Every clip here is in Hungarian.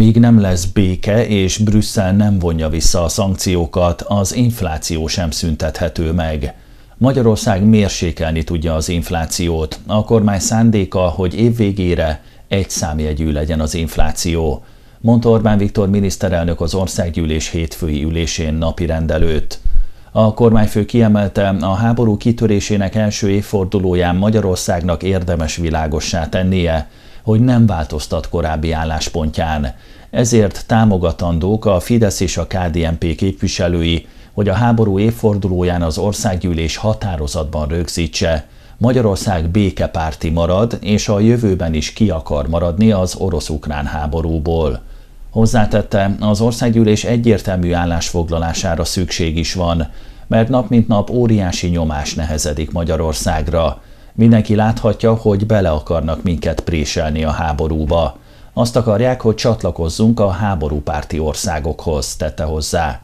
Amíg nem lesz béke és Brüsszel nem vonja vissza a szankciókat, az infláció sem szüntethető meg. Magyarország mérsékelni tudja az inflációt. A kormány szándéka, hogy év végére egy számjegyű legyen az infláció, mondta Orbán Viktor miniszterelnök az országgyűlés hétfői ülésén napi rendelőt. A kormányfő kiemelte, a háború kitörésének első évfordulóján Magyarországnak érdemes világossá tennie, hogy nem változtat korábbi álláspontján. Ezért támogatandók a Fidesz és a KDNP képviselői, hogy a háború évfordulóján az országgyűlés határozatban rögzítse, Magyarország békepárti marad, és a jövőben is ki akar maradni az orosz-ukrán háborúból. Hozzátette, az országgyűlés egyértelmű állásfoglalására szükség is van, mert nap mint nap óriási nyomás nehezedik Magyarországra. Mindenki láthatja, hogy bele akarnak minket préselni a háborúba. Azt akarják, hogy csatlakozzunk a háborúpárti országokhoz, tette hozzá.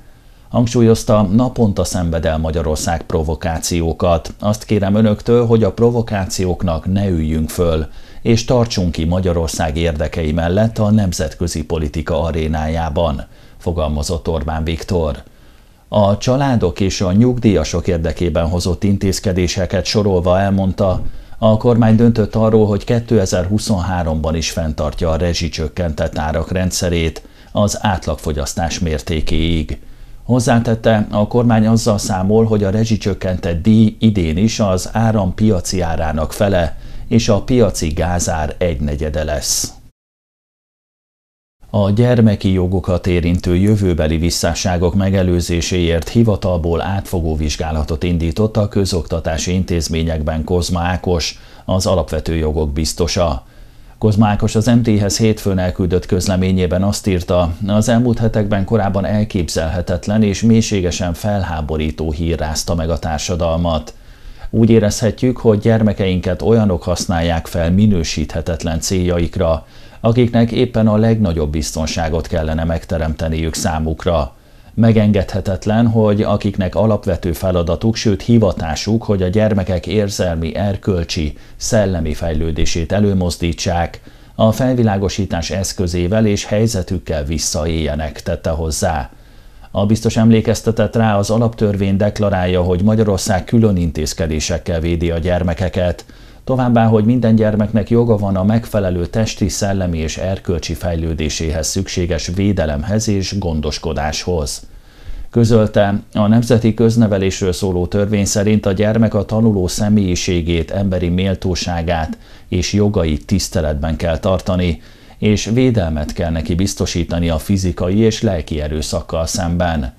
Hangsúlyozta, naponta szenved el Magyarország provokációkat. Azt kérem önöktől, hogy a provokációknak ne üljünk föl, és tartsunk ki Magyarország érdekei mellett a nemzetközi politika arénájában, fogalmazott Orbán Viktor. A családok és a nyugdíjasok érdekében hozott intézkedéseket sorolva elmondta, a kormány döntött arról, hogy 2023-ban is fenntartja a rezsicsökkentett árak rendszerét az átlagfogyasztás mértékéig. Hozzátette, a kormány azzal számol, hogy a rezsicsökkentett díj idén is az áram piaci árának fele, és a piaci gázár egynegyede lesz a gyermeki jogokat érintő jövőbeli visszásságok megelőzéséért hivatalból átfogó vizsgálatot indított a közoktatási intézményekben Kozma Ákos, az alapvető jogok biztosa. Kozma Ákos az MT-hez hétfőn elküldött közleményében azt írta, az elmúlt hetekben korábban elképzelhetetlen és mélységesen felháborító hír rázta meg a társadalmat. Úgy érezhetjük, hogy gyermekeinket olyanok használják fel minősíthetetlen céljaikra, akiknek éppen a legnagyobb biztonságot kellene megteremteniük számukra. Megengedhetetlen, hogy akiknek alapvető feladatuk, sőt hivatásuk, hogy a gyermekek érzelmi, erkölcsi, szellemi fejlődését előmozdítsák, a felvilágosítás eszközével és helyzetükkel visszaéljenek, tette hozzá. A biztos emlékeztetett rá az alaptörvény deklarálja, hogy Magyarország külön intézkedésekkel védi a gyermekeket – Továbbá, hogy minden gyermeknek joga van a megfelelő testi, szellemi és erkölcsi fejlődéséhez szükséges védelemhez és gondoskodáshoz. Közölte, a nemzeti köznevelésről szóló törvény szerint a gyermek a tanuló személyiségét, emberi méltóságát és jogait tiszteletben kell tartani, és védelmet kell neki biztosítani a fizikai és lelki erőszakkal szemben.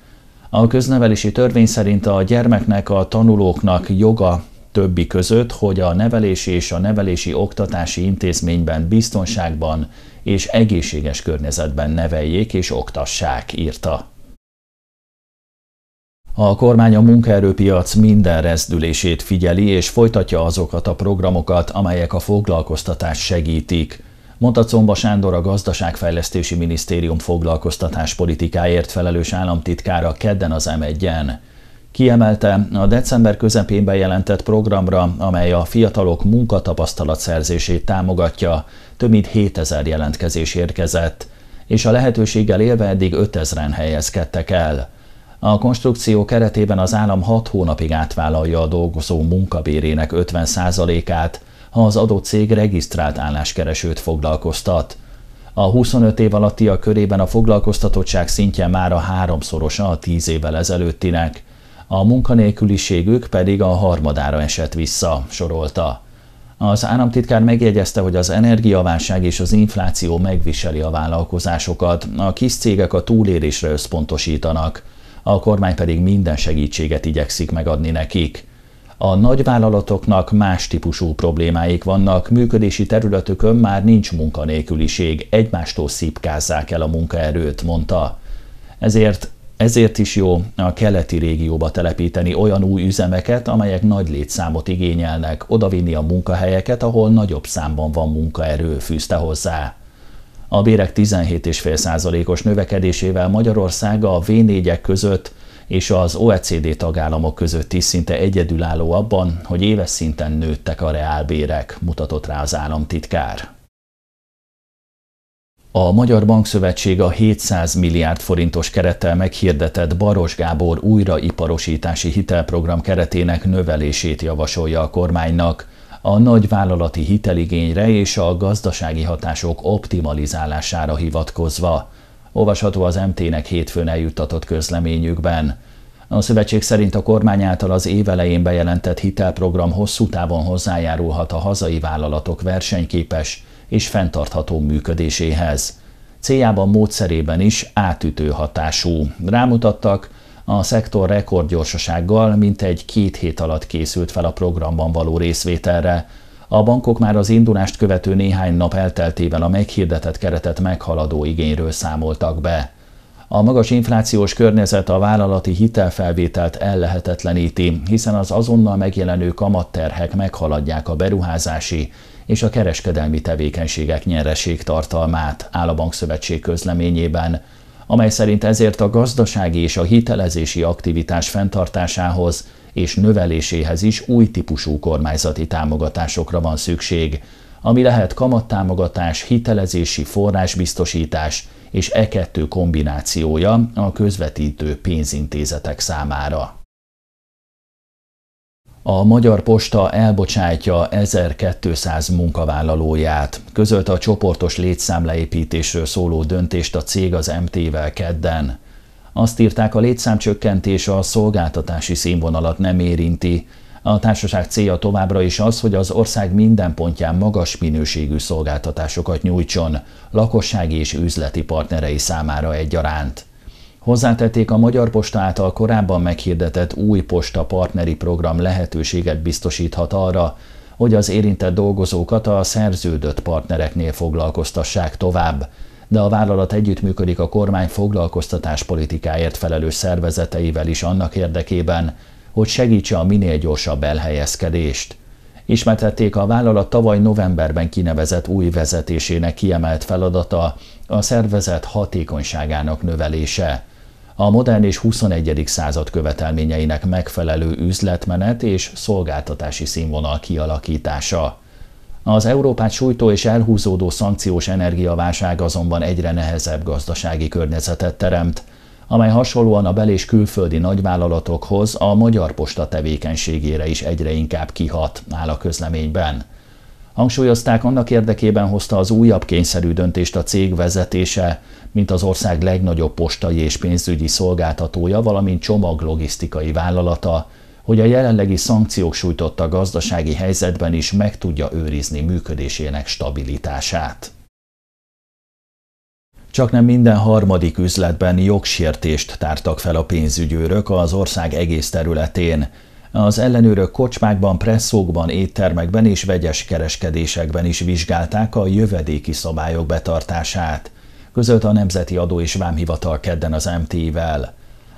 A köznevelési törvény szerint a gyermeknek, a tanulóknak joga többi között, hogy a nevelési és a nevelési oktatási intézményben biztonságban és egészséges környezetben neveljék és oktassák, írta. A kormány a munkaerőpiac minden rezdülését figyeli és folytatja azokat a programokat, amelyek a foglalkoztatást segítik, mondta Comba Sándor a Gazdaságfejlesztési Minisztérium foglalkoztatáspolitikáért felelős államtitkára kedden az M1-en. Kiemelte a december közepén bejelentett programra, amely a fiatalok munkatapasztalat szerzését támogatja, több mint 7000 jelentkezés érkezett, és a lehetőséggel élve eddig 5000-en helyezkedtek el. A konstrukció keretében az állam 6 hónapig átvállalja a dolgozó munkabérének 50%-át, ha az adott cég regisztrált álláskeresőt foglalkoztat. A 25 év alattiak körében a foglalkoztatottság szintje már a háromszorosa a 10 évvel ezelőttinek a munkanélküliségük pedig a harmadára esett vissza, sorolta. Az államtitkár megjegyezte, hogy az energiaválság és az infláció megviseli a vállalkozásokat, a kis cégek a túlélésre összpontosítanak, a kormány pedig minden segítséget igyekszik megadni nekik. A nagyvállalatoknak más típusú problémáik vannak, működési területükön már nincs munkanélküliség, egymástól szípkázzák el a munkaerőt, mondta. Ezért ezért is jó a keleti régióba telepíteni olyan új üzemeket, amelyek nagy létszámot igényelnek, odavinni a munkahelyeket, ahol nagyobb számban van munkaerő, fűzte hozzá. A bérek 17,5%-os növekedésével Magyarország a V4-ek között és az OECD tagállamok között is szinte egyedülálló abban, hogy éves szinten nőttek a reálbérek, mutatott rá az államtitkár. A Magyar Bankszövetség a 700 milliárd forintos kerettel meghirdetett Baros Gábor újraiparosítási hitelprogram keretének növelését javasolja a kormánynak. A nagy vállalati hiteligényre és a gazdasági hatások optimalizálására hivatkozva. Olvasható az MT-nek hétfőn eljuttatott közleményükben. A szövetség szerint a kormány által az évelején bejelentett hitelprogram hosszú távon hozzájárulhat a hazai vállalatok versenyképes, és fenntartható működéséhez. Céljában módszerében is átütő hatású. Rámutattak, a szektor rekordgyorsasággal mintegy két hét alatt készült fel a programban való részvételre. A bankok már az indulást követő néhány nap elteltével a meghirdetett keretet meghaladó igényről számoltak be. A magas inflációs környezet a vállalati hitelfelvételt ellehetetleníti, hiszen az azonnal megjelenő kamatterhek meghaladják a beruházási és a kereskedelmi tevékenységek nyereség tartalmát áll a Bankszövetség közleményében, amely szerint ezért a gazdasági és a hitelezési aktivitás fenntartásához és növeléséhez is új típusú kormányzati támogatásokra van szükség, ami lehet kamattámogatás, hitelezési forrásbiztosítás és e kettő kombinációja a közvetítő pénzintézetek számára. A Magyar Posta elbocsátja 1200 munkavállalóját. Közölte a csoportos létszámleépítésről szóló döntést a cég az MT-vel kedden. Azt írták, a létszámcsökkentés a szolgáltatási színvonalat nem érinti. A társaság célja továbbra is az, hogy az ország minden pontján magas minőségű szolgáltatásokat nyújtson, lakossági és üzleti partnerei számára egyaránt. Hozzátették a Magyar Posta által korábban meghirdetett új posta partneri program lehetőséget biztosíthat arra, hogy az érintett dolgozókat a szerződött partnereknél foglalkoztassák tovább, de a vállalat együttműködik a kormány politikáért felelős szervezeteivel is annak érdekében, hogy segítse a minél gyorsabb elhelyezkedést. Ismertették a vállalat tavaly novemberben kinevezett új vezetésének kiemelt feladata a szervezet hatékonyságának növelése a modern és 21. század követelményeinek megfelelő üzletmenet és szolgáltatási színvonal kialakítása. Az Európát sújtó és elhúzódó szankciós energiaválság azonban egyre nehezebb gazdasági környezetet teremt, amely hasonlóan a bel- és külföldi nagyvállalatokhoz a magyar posta tevékenységére is egyre inkább kihat, áll a közleményben. Hangsúlyozták, annak érdekében hozta az újabb kényszerű döntést a cég vezetése, mint az ország legnagyobb postai és pénzügyi szolgáltatója, valamint logisztikai vállalata, hogy a jelenlegi szankciók sújtotta gazdasági helyzetben is meg tudja őrizni működésének stabilitását. Csak nem minden harmadik üzletben jogsértést tártak fel a pénzügyőrök az ország egész területén. Az ellenőrök kocsmákban, presszókban, éttermekben és vegyes kereskedésekben is vizsgálták a jövedéki szabályok betartását, közölt a Nemzeti Adó és Vámhivatal kedden az MT-vel.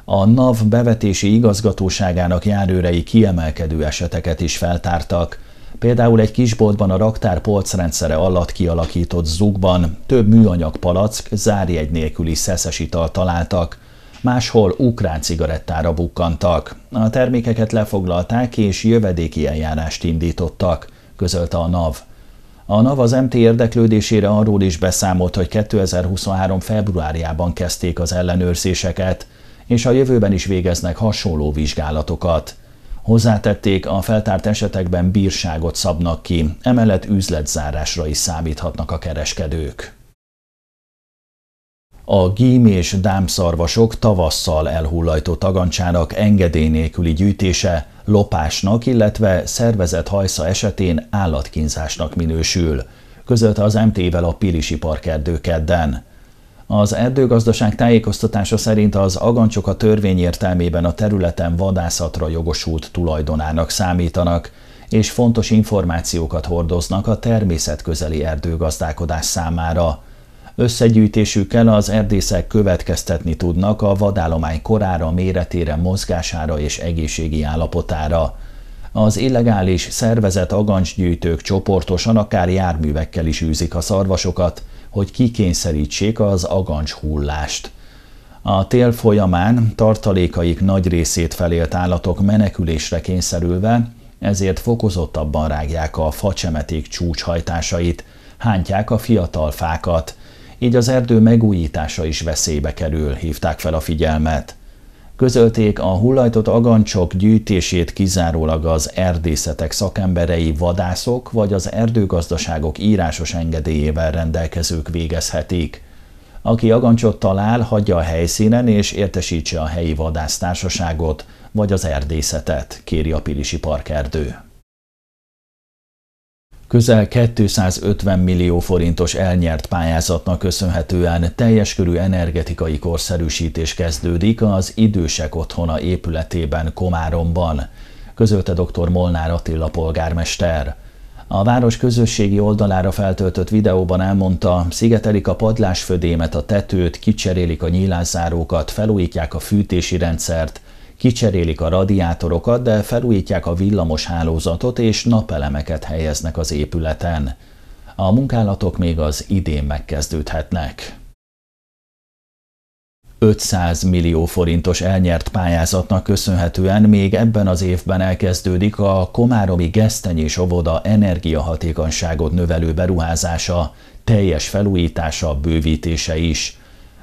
A NAV bevetési igazgatóságának járőrei kiemelkedő eseteket is feltártak. Például egy kisboltban a raktár polcrendszere alatt kialakított zugban több műanyag palack zárjegy nélküli szeszes ital találtak, máshol ukrán cigarettára bukkantak. A termékeket lefoglalták és jövedéki eljárást indítottak, közölte a NAV. A NAV az MT érdeklődésére arról is beszámolt, hogy 2023. februárjában kezdték az ellenőrzéseket, és a jövőben is végeznek hasonló vizsgálatokat. Hozzátették, a feltárt esetekben bírságot szabnak ki, emellett üzletzárásra is számíthatnak a kereskedők. A gím és dámszarvasok tavasszal elhullajtó tagancsának engedély nélküli gyűjtése lopásnak, illetve szervezett hajsza esetén állatkínzásnak minősül, közölte az MT-vel a Pirisi park kedden. Az erdőgazdaság tájékoztatása szerint az agancsok a törvény értelmében a területen vadászatra jogosult tulajdonának számítanak, és fontos információkat hordoznak a természetközeli erdőgazdálkodás számára – Összegyűjtésükkel az erdészek következtetni tudnak a vadállomány korára, méretére, mozgására és egészségi állapotára. Az illegális, szervezet agancsgyűjtők csoportosan akár járművekkel is űzik a szarvasokat, hogy kikényszerítsék az agancs hullást. A tél folyamán tartalékaik nagy részét felélt állatok menekülésre kényszerülve, ezért fokozottabban rágják a facsemeték csúcshajtásait, hántják a fiatal fákat, így az erdő megújítása is veszélybe kerül, hívták fel a figyelmet. Közölték, a hullajtott agancsok gyűjtését kizárólag az erdészetek szakemberei vadászok vagy az erdőgazdaságok írásos engedélyével rendelkezők végezhetik. Aki agancsot talál, hagyja a helyszínen és értesítse a helyi vadásztársaságot vagy az erdészetet, kéri a Pilisi Parkerdő. Közel 250 millió forintos elnyert pályázatnak köszönhetően teljes körű energetikai korszerűsítés kezdődik az Idősek Otthona épületében Komáromban, közölte dr. Molnár Attila polgármester. A város közösségi oldalára feltöltött videóban elmondta, szigetelik a padlásfödémet, a tetőt, kicserélik a nyílászárókat, felújítják a fűtési rendszert, Kicserélik a radiátorokat, de felújítják a villamos hálózatot és napelemeket helyeznek az épületen. A munkálatok még az idén megkezdődhetnek. 500 millió forintos elnyert pályázatnak köszönhetően még ebben az évben elkezdődik a Komáromi Gesztenyés Ovoda energiahatékonyságot növelő beruházása, teljes felújítása, bővítése is –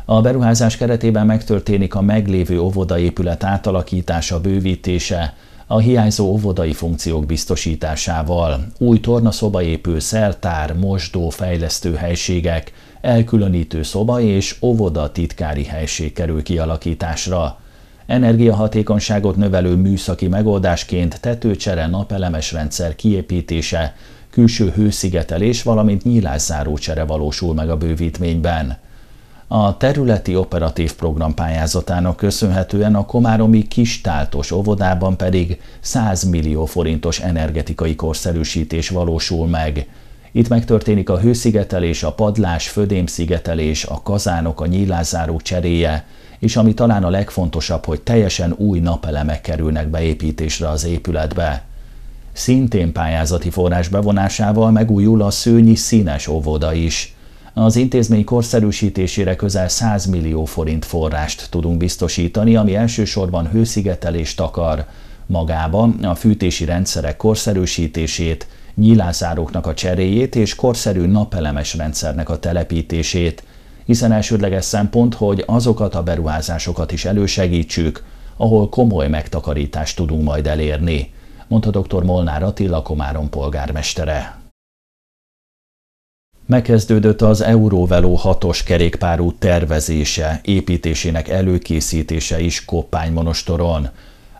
a beruházás keretében megtörténik a meglévő óvodaépület átalakítása, bővítése, a hiányzó óvodai funkciók biztosításával. Új tornaszoba épül szertár, mosdó, fejlesztő helységek, elkülönítő szoba és óvoda titkári helység kerül kialakításra. Energiahatékonyságot növelő műszaki megoldásként tetőcsere napelemes rendszer kiépítése, külső hőszigetelés, valamint nyílászárócsere valósul meg a bővítményben. A területi operatív program pályázatának köszönhetően a Komáromi Kistáltos óvodában pedig 100 millió forintos energetikai korszerűsítés valósul meg. Itt megtörténik a hőszigetelés, a padlás, födémszigetelés, a kazánok, a nyílászárók cseréje, és ami talán a legfontosabb, hogy teljesen új napelemek kerülnek beépítésre az épületbe. Szintén pályázati forrás bevonásával megújul a szőnyi színes óvoda is – az intézmény korszerűsítésére közel 100 millió forint forrást tudunk biztosítani, ami elsősorban hőszigetelést akar magába, a fűtési rendszerek korszerűsítését, nyilászároknak a cseréjét és korszerű napelemes rendszernek a telepítését, hiszen elsődleges szempont, hogy azokat a beruházásokat is elősegítsük, ahol komoly megtakarítást tudunk majd elérni, mondta dr. Molnár Attila Komárom polgármestere. Megkezdődött az Euróveló 6-os kerékpárú tervezése, építésének előkészítése is Koppánymonostoron.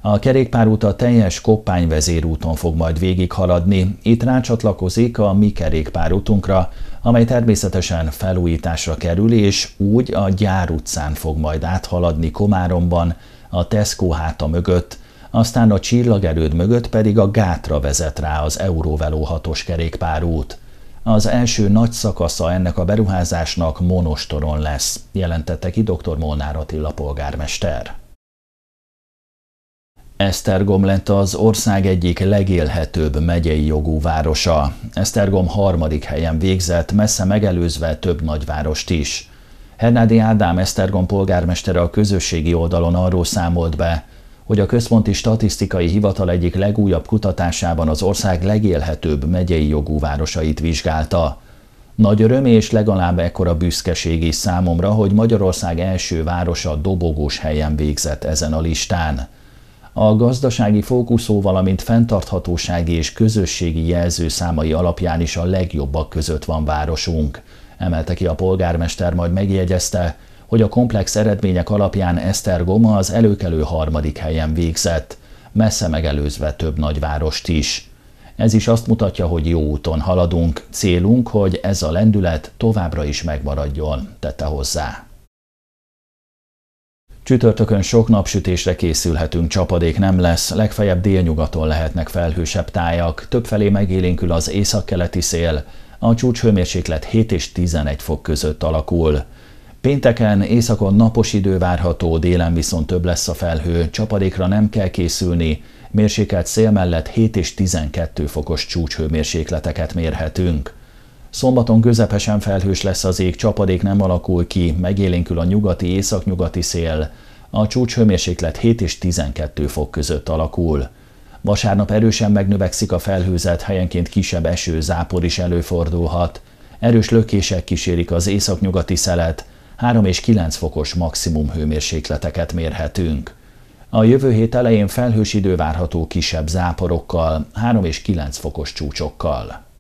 A kerékpárút a teljes Koppány vezérúton fog majd végighaladni, itt rácsatlakozik a mi kerékpárútunkra, amely természetesen felújításra kerül, és úgy a Gyár utcán fog majd áthaladni Komáromban, a Tesco háta mögött, aztán a Csillagerőd mögött pedig a gátra vezet rá az Euróveló 6-os kerékpárút. Az első nagy szakasza ennek a beruházásnak Monostoron lesz, jelentette ki dr. Molnár Attila polgármester. Esztergom lett az ország egyik legélhetőbb megyei jogú városa. Esztergom harmadik helyen végzett, messze megelőzve több nagyvárost is. Hernádi Ádám Esztergom polgármestere a közösségi oldalon arról számolt be, hogy a Központi Statisztikai Hivatal egyik legújabb kutatásában az ország legélhetőbb megyei jogú városait vizsgálta. Nagy öröm és legalább ekkora büszkeség is számomra, hogy Magyarország első városa dobogós helyen végzett ezen a listán. A gazdasági fókuszó, valamint fenntarthatósági és közösségi jelző számai alapján is a legjobbak között van városunk. Emelte ki a polgármester, majd megjegyezte, hogy a komplex eredmények alapján Esztergoma az előkelő harmadik helyen végzett, messze megelőzve több nagyvárost is. Ez is azt mutatja, hogy jó úton haladunk, célunk, hogy ez a lendület továbbra is megmaradjon, tette hozzá. Csütörtökön sok napsütésre készülhetünk, csapadék nem lesz, legfeljebb délnyugaton lehetnek felhősebb tájak, többfelé megélénkül az északkeleti szél, a csúcshőmérséklet 7 és 11 fok között alakul. Pénteken északon napos idő várható, délen viszont több lesz a felhő, csapadékra nem kell készülni, mérsékelt szél mellett 7 és 12 fokos csúcshőmérsékleteket mérhetünk. Szombaton közepesen felhős lesz az ég, csapadék nem alakul ki, megélénkül a nyugati északnyugati szél. A csúcshőmérséklet 7 és 12 fok között alakul. Vasárnap erősen megnövekszik a felhőzet, helyenként kisebb eső, zápor is előfordulhat. Erős lökések kísérik az északnyugati szelet, 3 és 9 fokos maximum hőmérsékleteket mérhetünk. A jövő hét elején felhős idő várható kisebb záporokkal, 3 és 9 fokos csúcsokkal.